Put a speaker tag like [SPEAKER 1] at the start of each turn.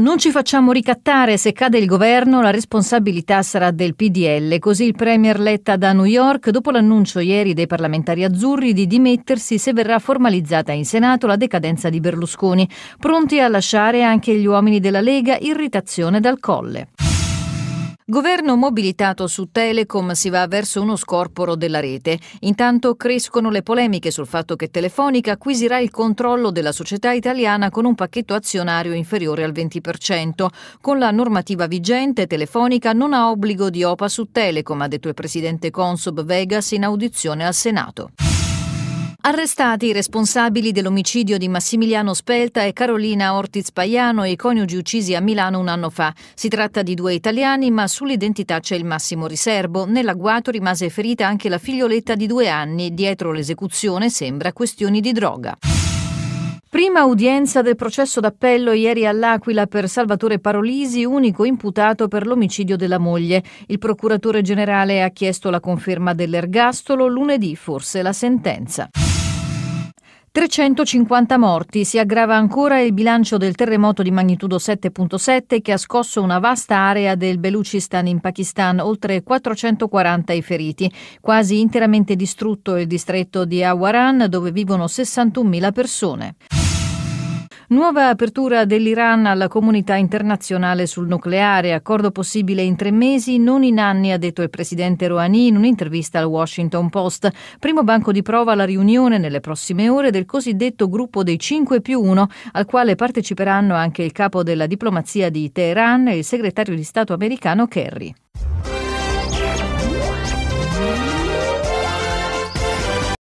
[SPEAKER 1] Non ci facciamo ricattare, se cade il governo la responsabilità sarà del PDL, così il Premier Letta da New York dopo l'annuncio ieri dei parlamentari azzurri di dimettersi se verrà formalizzata in Senato la decadenza di Berlusconi, pronti a lasciare anche gli uomini della Lega irritazione dal colle. Governo mobilitato su Telecom si va verso uno scorporo della rete. Intanto crescono le polemiche sul fatto che Telefonica acquisirà il controllo della società italiana con un pacchetto azionario inferiore al 20%. Con la normativa vigente Telefonica non ha obbligo di OPA su Telecom, ha detto il presidente Consob Vegas in audizione al Senato. Arrestati i responsabili dell'omicidio di Massimiliano Spelta e Carolina Ortiz Paiano e i coniugi uccisi a Milano un anno fa. Si tratta di due italiani, ma sull'identità c'è il massimo riservo. Nell'agguato rimase ferita anche la figlioletta di due anni. Dietro l'esecuzione sembra questioni di droga. Prima udienza del processo d'appello ieri all'Aquila per Salvatore Parolisi, unico imputato per l'omicidio della moglie. Il procuratore generale ha chiesto la conferma dell'ergastolo, lunedì forse la sentenza. 350 morti, si aggrava ancora il bilancio del terremoto di magnitudo 7.7 che ha scosso una vasta area del Beluchistan in Pakistan, oltre 440 i feriti. Quasi interamente distrutto il distretto di Awaran dove vivono 61.000 persone. Nuova apertura dell'Iran alla comunità internazionale sul nucleare, accordo possibile in tre mesi, non in anni, ha detto il presidente Rouhani in un'intervista al Washington Post. Primo banco di prova la riunione nelle prossime ore del cosiddetto gruppo dei 5 più 1, al quale parteciperanno anche il capo della diplomazia di Teheran e il segretario di Stato americano Kerry.